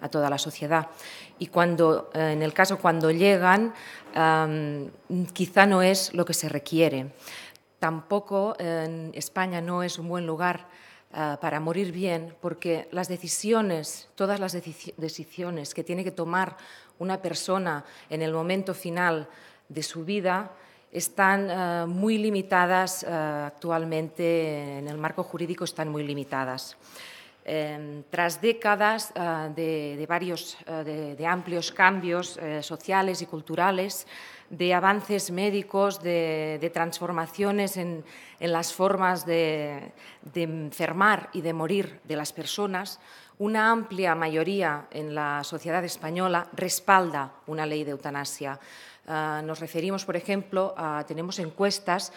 a toda la sociedad. Y cuando, eh, en el caso cuando llegan, quizá no es lo que se requiere. Tampoco en España no es un buen lugar eh, para morir bien, porque las decisiones, todas las decisiones que tiene que tomar una persona en el momento final de su vida, están eh, muy limitadas actualmente, en el marco jurídico están muy limitadas. Em, tras décadas eh, de, varios eh, de, amplios cambios eh, sociales y culturales, de avances médicos, de, transformaciones en, las formas de, enfermar y de morir de las personas, una amplia mayoría en la sociedad española respalda una ley de eutanasia. nos referimos, por ejemplo, a, tenemos encuestas,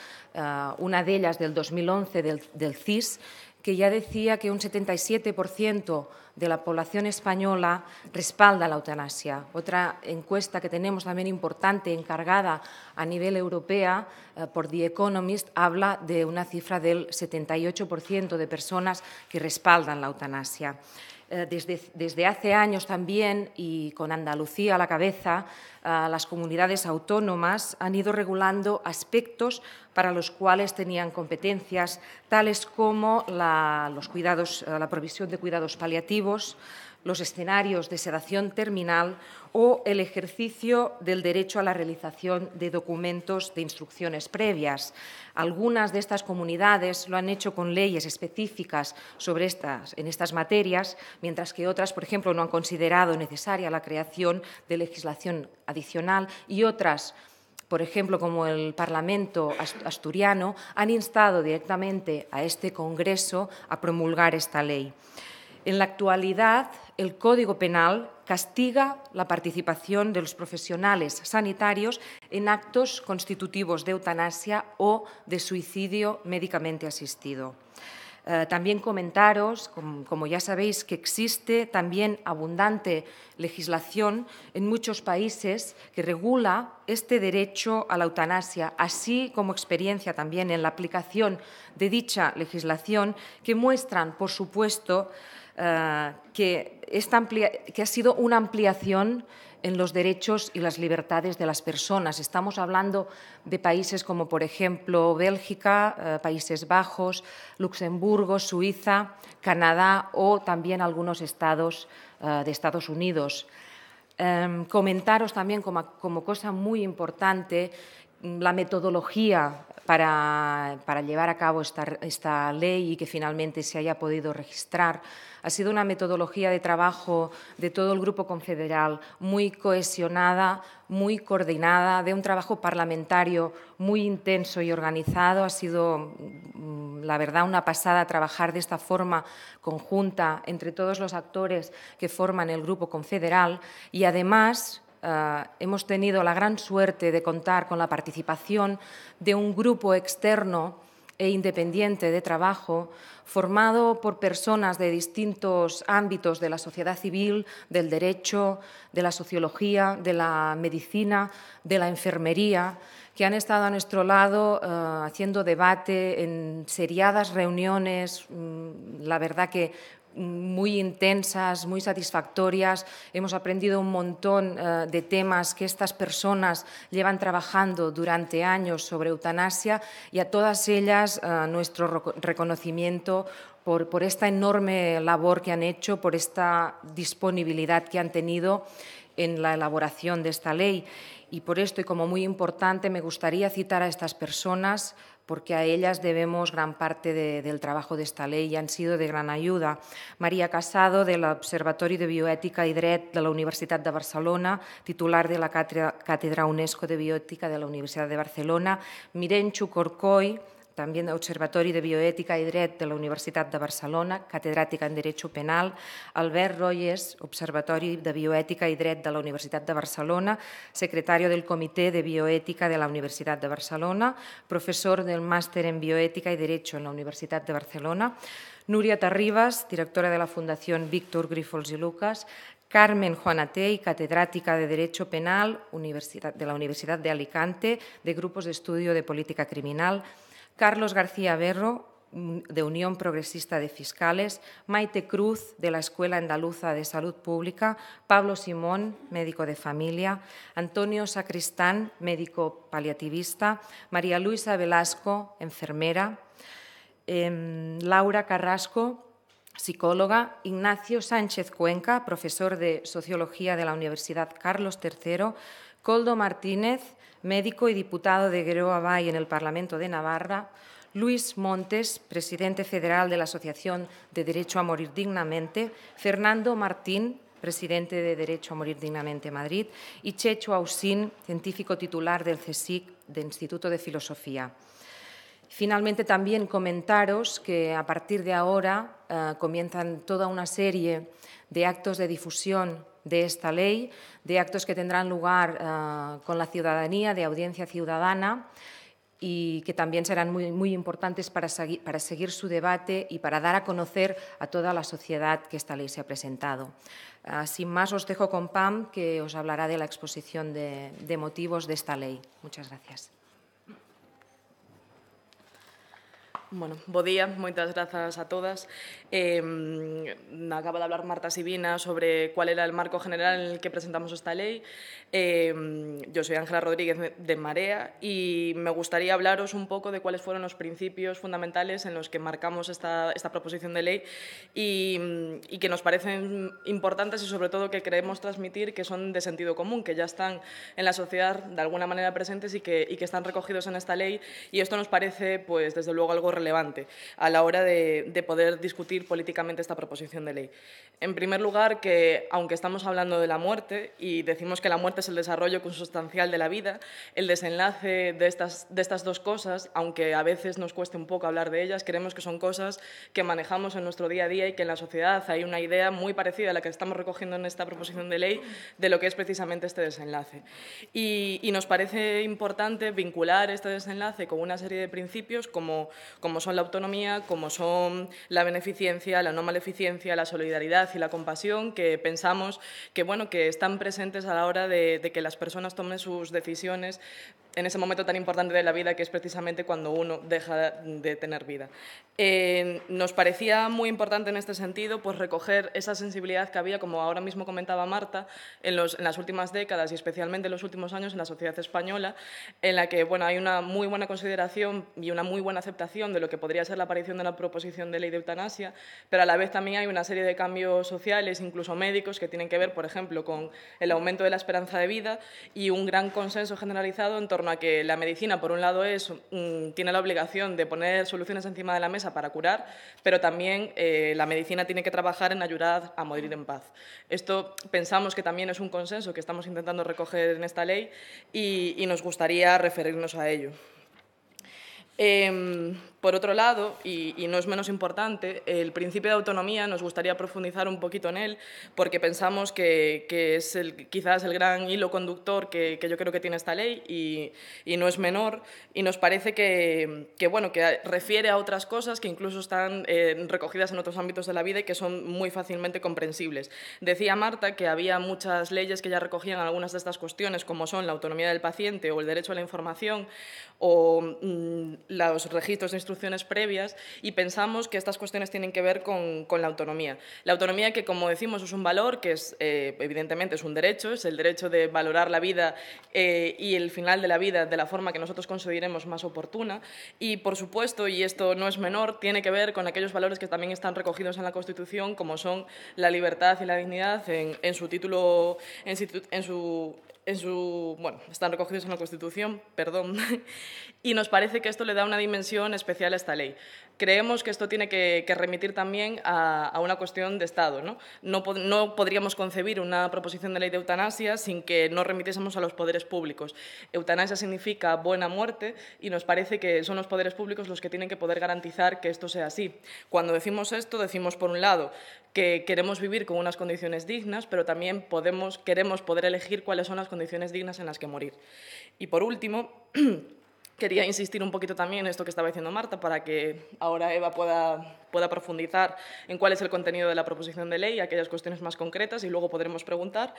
una de ellas del 2011 del CIS, que ya decía que un 77% de la población española respalda la eutanasia. Otra encuesta que tenemos también importante, encargada a nivel europeo eh, por The Economist, habla de una cifra del 78% de personas que respaldan la eutanasia. Eh, desde, hace años también, y con Andalucía a la cabeza, eh, las comunidades autónomas han ido regulando aspectos para los cuales tenían competencias, tales como la eh, provisión de cuidados paliativos, los escenarios de sedación terminal o el ejercicio del derecho a la realización de documentos de instrucciones previas. Algunas de estas comunidades lo han hecho con leyes específicas sobre estas, en estas materias, mientras que otras, por ejemplo, no han considerado necesaria la creación de legislación adicional y otras por ejemplo, como el Parlamento asturiano, han instado directamente a este Congreso a promulgar esta ley. En la actualidad, el Código Penal castiga la participación de los profesionales sanitarios en actos constitutivos de eutanasia o de suicidio médicamente asistido. Eh, también comentaros, como ya sabéis, que existe también abundante legislación en muchos países que regula este derecho a la eutanasia, así como experiencia también en la aplicación de dicha legislación, que muestran, por supuesto, eh, que, esta que ha sido una ampliación en los derechos y las libertades de las personas. Estamos hablando de países como, por ejemplo, Bélgica, eh, Países Bajos, Luxemburgo, Suiza, Canadá o también algunos estados eh, de Estados Unidos. Em, comentaros también como, como, cosa muy importante la metodología para, llevar a cabo esta, esta, ley y que finalmente se haya podido registrar. Ha sido una metodología de trabajo de todo el Grupo Confederal muy cohesionada, muy coordinada, de un trabajo parlamentario muy intenso y organizado. Ha sido, mm, la verdad, una pasada trabajar de esta forma conjunta entre todos los actores que forman el Grupo Confederal y, además, Ah, hemos tenido la gran suerte de contar con la participación de un grupo externo e independiente de trabajo formado por personas de distintos ámbitos de la sociedad civil, del derecho, de la sociología, de la medicina, de la enfermería, que han estado a nuestro lado ah, haciendo debate en seriadas reuniones, mm, la verdad que muy intensas, muy satisfactorias. Hemos aprendido un montón eh, de temas que estas personas llevan trabajando durante años sobre eutanasia y a todas ellas eh, nuestro reconocimiento por esta enorme labor que han hecho, por esta disponibilidad que han tenido en la elaboración de esta ley. Y por esto, y como muy importante, me gustaría citar a estas personas porque a ellas debemos gran parte del trabajo de esta ley y han sido de gran ayuda. María Casado, del Observatorio de Bioética y Dret de la Universidad de Barcelona, titular de la Cátedra UNESCO de Bioética de la Universidad de Barcelona. Mirenchu Corcoy, también del Observatorio de Bioética y Derecho de la Universidad de Barcelona, Catedrática en Derecho Penal, Albert Royes, Observatorio de Bioética y Derecho de la Universidad de Barcelona, Secretario del Comité de Bioética de la Universidad de Barcelona, profesor del Máster en Bioética y Derecho en la Universidad de Barcelona, Nuria Tarribas, directora de la Fundación Víctor Grifols y Lucas, Carmen Juanatey, catedrática de Derecho Penal de la Universidad de Alicante, de Grupos de Estudio de Política Criminal, Carlos García Berro, mm, de Unión Progresista de Fiscales, Maite Cruz, de la Escuela Andaluza de Salud Pública, Pablo Simón, médico de familia, Antonio Sacristán, médico paliativista, María Luisa Velasco, enfermera, em, Laura Carrasco, psicóloga, Ignacio Sánchez Cuenca, profesor de Sociología de la Universidad Carlos III, Coldo Martínez, médico y diputado de Guerrero Bay en el Parlamento de Navarra, Luis Montes, presidente federal de la Asociación de Derecho a Morir Dignamente, Fernando Martín, presidente de Derecho a Morir Dignamente Madrid, y Checho Ausín, científico titular del CSIC, del Instituto de Filosofía. Finalmente, también comentaros que a partir de ahora eh, comienzan toda una serie de actos de difusión de esta ley, de actos que tendrán lugar eh, con la ciudadanía, de audiencia ciudadana y que también serán muy, importantes para, seguir, su debate y para dar a conocer a toda la sociedad que esta ley se ha presentado. Eh, sin más, os dejo con Pam, que os hablará de la exposición de motivos de esta ley. Muchas gracias. Bueno, bo día, Muchas gracias a todas. Em, acaba de hablar Marta Sivina sobre cuál era el marco general en el que presentamos esta ley. Em, yo soy Ángela Rodríguez de Marea y me gustaría hablaros un poco de cuáles fueron los principios fundamentales en los que marcamos esta, esta proposición de ley y, que nos parecen importantes y sobre todo que creemos transmitir que son de sentido común, que ya están en la sociedad de alguna manera presentes y que, que están recogidos en esta ley. Y esto nos parece, pues, desde luego algo relevante a la hora de, poder discutir políticamente esta proposición de ley. En primer lugar, que aunque estamos hablando de la muerte y decimos que la muerte es el desarrollo consustancial de la vida, el desenlace de estas, de estas dos cosas, aunque a veces nos cueste un poco hablar de ellas, creemos que son cosas que manejamos en nuestro día a día y que en la sociedad hay una idea muy parecida a la que estamos recogiendo en esta proposición de ley de lo que es precisamente este desenlace. Y, y nos parece importante vincular este desenlace con una serie de principios como, como como son la autonomía, como son la beneficencia, la no maleficencia, la solidaridad y la compasión, que pensamos que, bueno, que están presentes a la hora de que las personas tomen sus decisiones en ese momento tan importante de la vida que es precisamente cuando uno deja de tener vida. Eh, nos parecía muy importante en este sentido pues, recoger esa sensibilidad que había, como ahora mismo comentaba Marta, en, las últimas décadas y especialmente en los últimos años en la sociedad española, en la que bueno, hay una muy buena consideración y una muy buena aceptación de lo que podría ser la aparición de la proposición de ley de eutanasia, pero a la vez también hay una serie de cambios sociales, incluso médicos, que tienen que ver, por ejemplo, con el aumento de la esperanza de vida y un gran consenso generalizado en que la medicina, por un lado, es, tiene la obligación de poner soluciones encima de la mesa para curar, pero también eh, la medicina tiene que trabajar en ayudar a morir en paz. Esto pensamos que también es un consenso que estamos intentando recoger en esta ley y, nos gustaría referirnos a ello. Em, por otro lado, y, no es menos importante, el principio de autonomía nos gustaría profundizar un poquito en él porque pensamos que, es el, quizás el gran hilo conductor que, yo creo que tiene esta ley y, no es menor y nos parece que, bueno, que refiere a otras cosas que incluso están eh, recogidas en otros ámbitos de la vida y que son muy fácilmente comprensibles. Decía Marta que había muchas leyes que ya recogían algunas de estas cuestiones como son la autonomía del paciente o el derecho a la información o mm, los registros de instrucciones previas y pensamos que estas cuestiones tienen que ver con, con la autonomía. La autonomía que, como decimos, es un valor, que es, eh, evidentemente es un derecho, es el derecho de valorar la vida eh, y el final de la vida de la forma que nosotros consideremos más oportuna. Y, por supuesto, y esto no es menor, tiene que ver con aquellos valores que también están recogidos en la Constitución, como son la libertad y la dignidad en, en su título, en, en su en su, bueno, están recogidos en la Constitución, perdón, y nos parece que esto le da una dimensión especial a esta ley creemos que esto tiene que, remitir también a, una cuestión de Estado. ¿no? No, podríamos concebir una proposición de ley de eutanasia sin que no remitiésemos a los poderes públicos. Eutanasia significa buena muerte y nos parece que son los poderes públicos los que tienen que poder garantizar que esto sea así. Cuando decimos esto, decimos, por un lado, que queremos vivir con unas condiciones dignas, pero también podemos, queremos poder elegir cuáles son las condiciones dignas en las que morir. Y por último, quería insistir un poquito también en esto que estaba diciendo Marta para que ahora Eva pueda, pueda profundizar en cuál es el contenido de la proposición de ley y aquellas cuestiones más concretas y luego podremos preguntar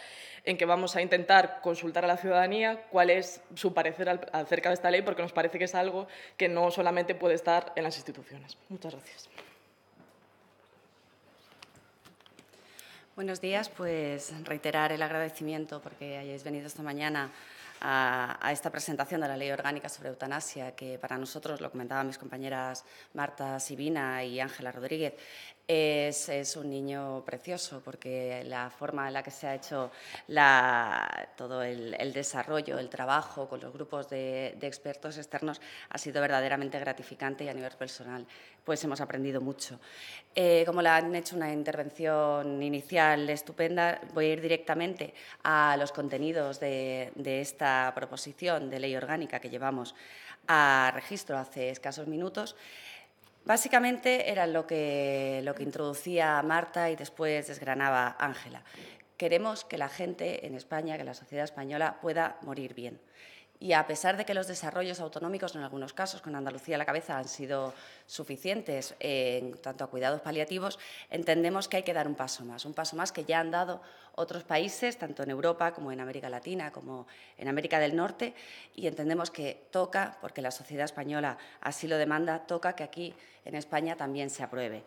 en qué vamos a intentar consultar a la ciudadanía cuál es su parecer acerca de esta ley porque nos parece que es algo que no solamente puede estar en las instituciones. Muchas gracias. Buenos días, pues reiterar el agradecimiento porque hayáis venido esta mañana a, esta presentación de la Ley Orgánica sobre Eutanasia, que para nosotros, lo comentaban mis compañeras Marta Sibina y Ángela Rodríguez, es, un niño precioso porque la forma en la que se ha hecho todo el, desarrollo, el trabajo con los grupos de, expertos externos ha sido verdaderamente gratificante y a nivel personal pues hemos aprendido mucho. Eh, como la han hecho una intervención inicial estupenda, voy a ir directamente a los contenidos de, de esta proposición de ley orgánica que llevamos a registro hace escasos minutos. Básicamente era lo que, introducía Marta y después desgranaba Ángela. Queremos que la gente en España, que la sociedad española pueda morir bien. Y a pesar de que los desarrollos autonómicos, en algunos casos, con Andalucía a la cabeza, han sido suficientes eh, en tanto a cuidados paliativos, entendemos que hay que dar un paso más, un paso más que ya han dado otros países, tanto en Europa como en América Latina, como en América del Norte, y entendemos que toca, porque la sociedad española así lo demanda, toca que aquí en España también se apruebe.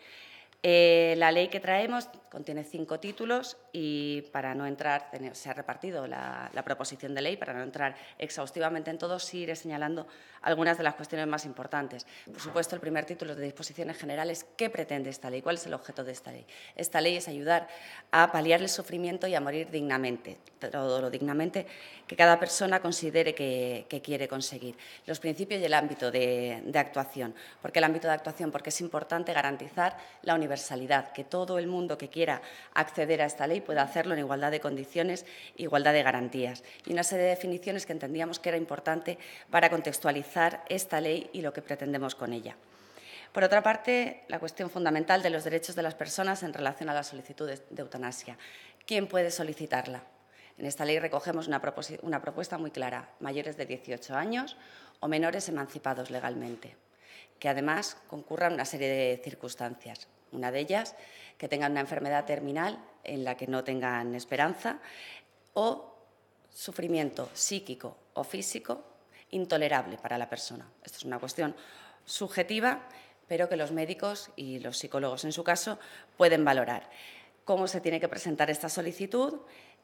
Eh, la ley que traemos contiene cinco títulos y para no entrar, se ha repartido la, proposición de ley, para no entrar exhaustivamente en todos, sí iré señalando algunas de las cuestiones más importantes. Por supuesto, el primer título de disposiciones generales, ¿qué pretende esta ley? ¿Cuál es el objeto de esta ley? Esta ley es ayudar a paliar el sufrimiento y a morir dignamente, todo lo dignamente que cada persona considere que, quiere conseguir. Los principios y el ámbito de, de actuación. ¿Por qué el ámbito de actuación? Porque es importante garantizar la universidad universalidad, que todo el mundo que quiera acceder a esta ley pueda hacerlo en igualdad de condiciones, igualdad de garantías. Y una serie de definiciones que entendíamos que era importante para contextualizar esta ley y lo que pretendemos con ella. Por otra parte, la cuestión fundamental de los derechos de las personas en relación a las solicitudes de eutanasia. ¿Quién puede solicitarla? En esta ley recogemos una, una, propuesta muy clara, mayores de 18 años o menores emancipados legalmente, que además concurran una serie de circunstancias una de ellas, que tengan una enfermedad terminal en la que no tengan esperanza, o sufrimiento psíquico o físico intolerable para la persona. Esto es una cuestión subjetiva, pero que los médicos y los psicólogos, en su caso, pueden valorar. Cómo se tiene que presentar esta solicitud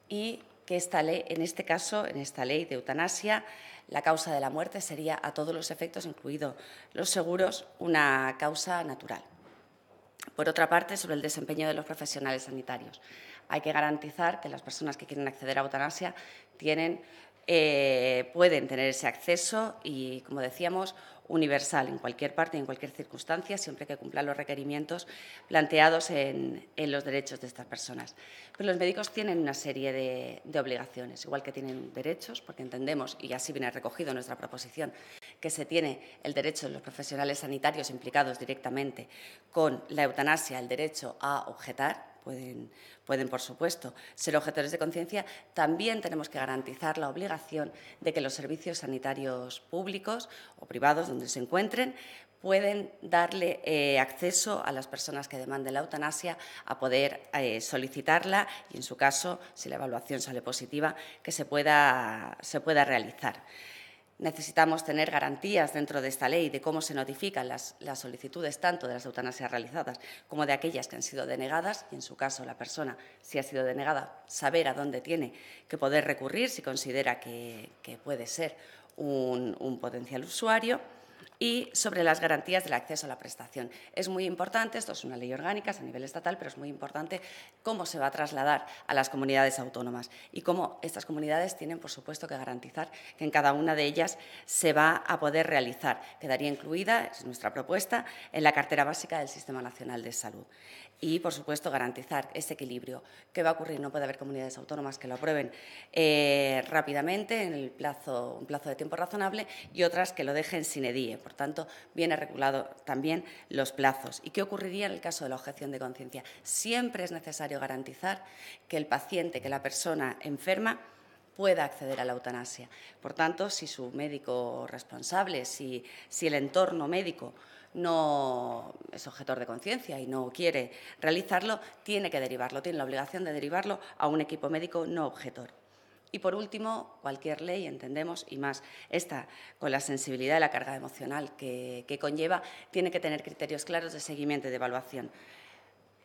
y que esta ley, en este caso, en esta ley de eutanasia, la causa de la muerte sería a todos los efectos, incluidos los seguros, una causa natural. Por otra parte, sobre el desempeño de los profesionales sanitarios. Hay que garantizar que las personas que quieren acceder a eutanasia eh, pueden tener ese acceso y, como decíamos, universal en cualquier parte y en cualquier circunstancia, siempre que cumplan los requerimientos planteados en, los derechos de estas personas. Pero los médicos tienen una serie de, obligaciones, igual que tienen derechos, porque entendemos, y así viene recogido nuestra proposición que se tiene el derecho de los profesionales sanitarios implicados directamente con la eutanasia, el derecho a objetar, pueden, pueden por supuesto ser objetores de conciencia, también tenemos que garantizar la obligación de que los servicios sanitarios públicos o privados, donde se encuentren, pueden darle eh, acceso a las personas que demanden la eutanasia a poder eh, solicitarla y, en su caso, si la evaluación sale positiva, que se pueda, se pueda realizar necesitamos tener garantías dentro de esta ley de cómo se notifican las, solicitudes tanto de las eutanasias realizadas como de aquellas que han sido denegadas y, en su caso, la persona, si ha sido denegada, saber a dónde tiene que poder recurrir si considera que, puede ser un potencial usuario y sobre las garantías del acceso a la prestación. Es muy importante, esto es una ley orgánica a nivel estatal, pero es muy importante cómo se va a trasladar a las comunidades autónomas y cómo estas comunidades tienen, por supuesto, que garantizar que en cada una de ellas se va a poder realizar. Quedaría incluida, es nuestra propuesta, en la cartera básica del Sistema Nacional de Salud. Y, por supuesto, garantizar ese equilibrio. ¿Qué va a ocurrir? No puede haber comunidades autónomas que lo aprueben eh, rápidamente, en el plazo, un plazo de tiempo razonable, y otras que lo dejen sin edie. Por tanto, viene regulado también los plazos. ¿Y qué ocurriría en el caso de la objeción de conciencia? Siempre es necesario garantizar que el paciente, que la persona enferma, pueda acceder a la eutanasia. Por tanto, si su médico responsable, si, si el entorno médico no es objetor de conciencia y no quiere realizarlo, tiene que derivarlo, tiene la obligación de derivarlo a un equipo médico no objetor. Y por último, cualquier ley, entendemos, y más esta, con la sensibilidad y la carga emocional que, conlleva, tiene que tener criterios claros de seguimiento y de evaluación.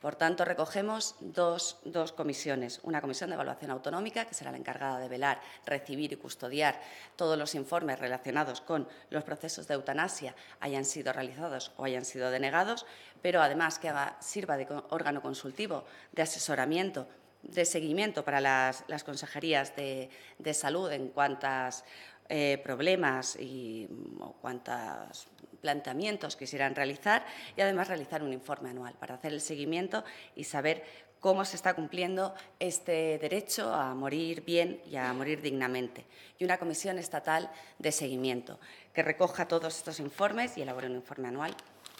Por tanto, recogemos dos, comisiones. Una comisión de evaluación autonómica, que será la encargada de velar, recibir y custodiar todos los informes relacionados con los procesos de eutanasia, hayan sido realizados o hayan sido denegados, pero además que sirva de órgano consultivo, de asesoramiento de seguimiento para las, consejerías de, salud en cuántos eh, problemas y mm, o planteamientos quisieran realizar y además realizar un informe anual para hacer el seguimiento y saber cómo se está cumpliendo este derecho a morir bien y a morir dignamente. Y una comisión estatal de seguimiento que recoja todos estos informes y elabore un informe anual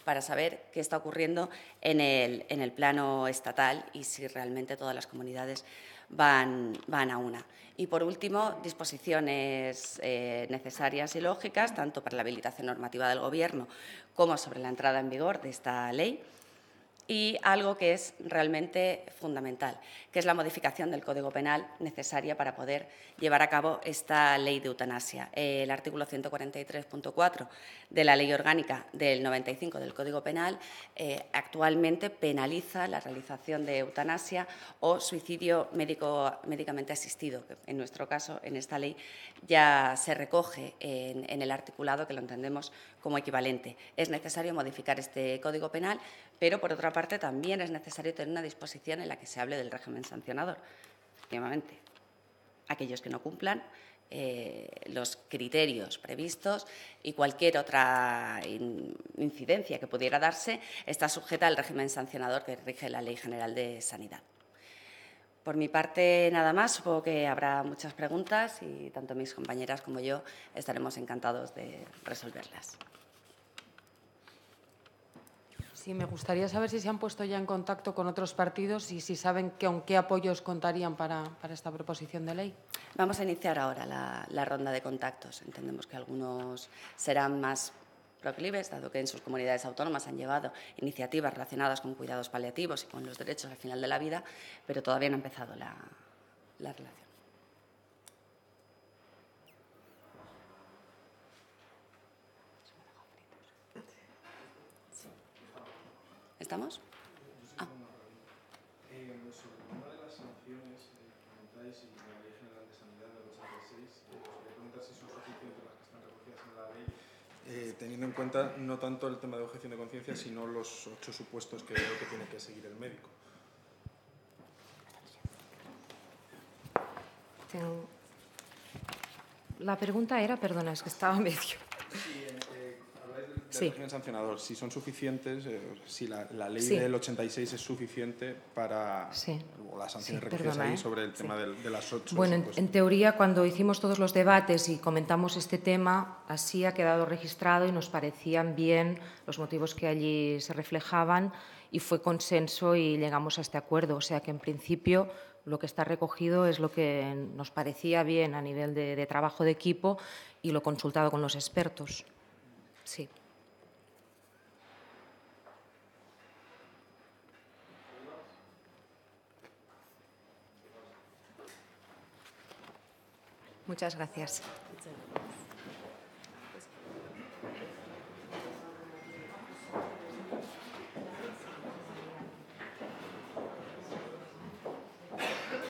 para saber qué está ocurriendo en el, plano estatal y si realmente todas las comunidades van, a una. Y por último, disposiciones eh, necesarias y lógicas, tanto para la habilitación normativa del Gobierno como sobre la entrada en vigor de esta ley y algo que es realmente fundamental, que es la modificación del Código Penal necesaria para poder llevar a cabo esta ley de eutanasia. El artículo 143.4 de la Ley Orgánica del 95 del Código Penal eh, actualmente penaliza la realización de eutanasia o suicidio médico, médicamente asistido, que en nuestro caso, en esta ley, ya se recoge en, en el articulado que lo entendemos como equivalente. Es necesario modificar este Código Penal, pero por otra parte también es necesario tener una disposición en la que se hable del régimen sancionador. Efectivamente, aquellos que no cumplan eh, los criterios previstos y cualquier otra incidencia que pudiera darse está sujeta al régimen sancionador que rige la Ley General de Sanidad. Por mi parte, nada más. Supongo que habrá muchas preguntas y tanto mis compañeras como yo estaremos encantados de resolverlas. Sí, me gustaría saber si se han puesto ya en contacto con otros partidos y si saben con qué apoyos contarían para, esta proposición de ley. Vamos a iniciar ahora la, la ronda de contactos. Entendemos que algunos serán más dado que en sus comunidades autónomas han llevado iniciativas relacionadas con cuidados paliativos y con los derechos al final de la vida, pero todavía no ha empezado la, la relación. ¿Estamos? teniendo en cuenta no tanto el tema de objeción de conciencia, sino los ocho supuestos que que tiene que seguir el médico. La pregunta era, perdona, es que estaba medio si son suficientes, eh, si la, ley del 86 es suficiente para sí. las sanciones ¿eh? sobre el tema de, las ocho. Bueno, pues en, teoría, cuando hicimos todos los debates y comentamos este tema, así ha quedado registrado y nos parecían bien los motivos que allí se reflejaban y fue consenso y llegamos a este acuerdo. O sea que, en principio, lo que está recogido es lo que nos parecía bien a nivel de, de trabajo de equipo y lo consultado con los expertos. Sí. Muchas gracias.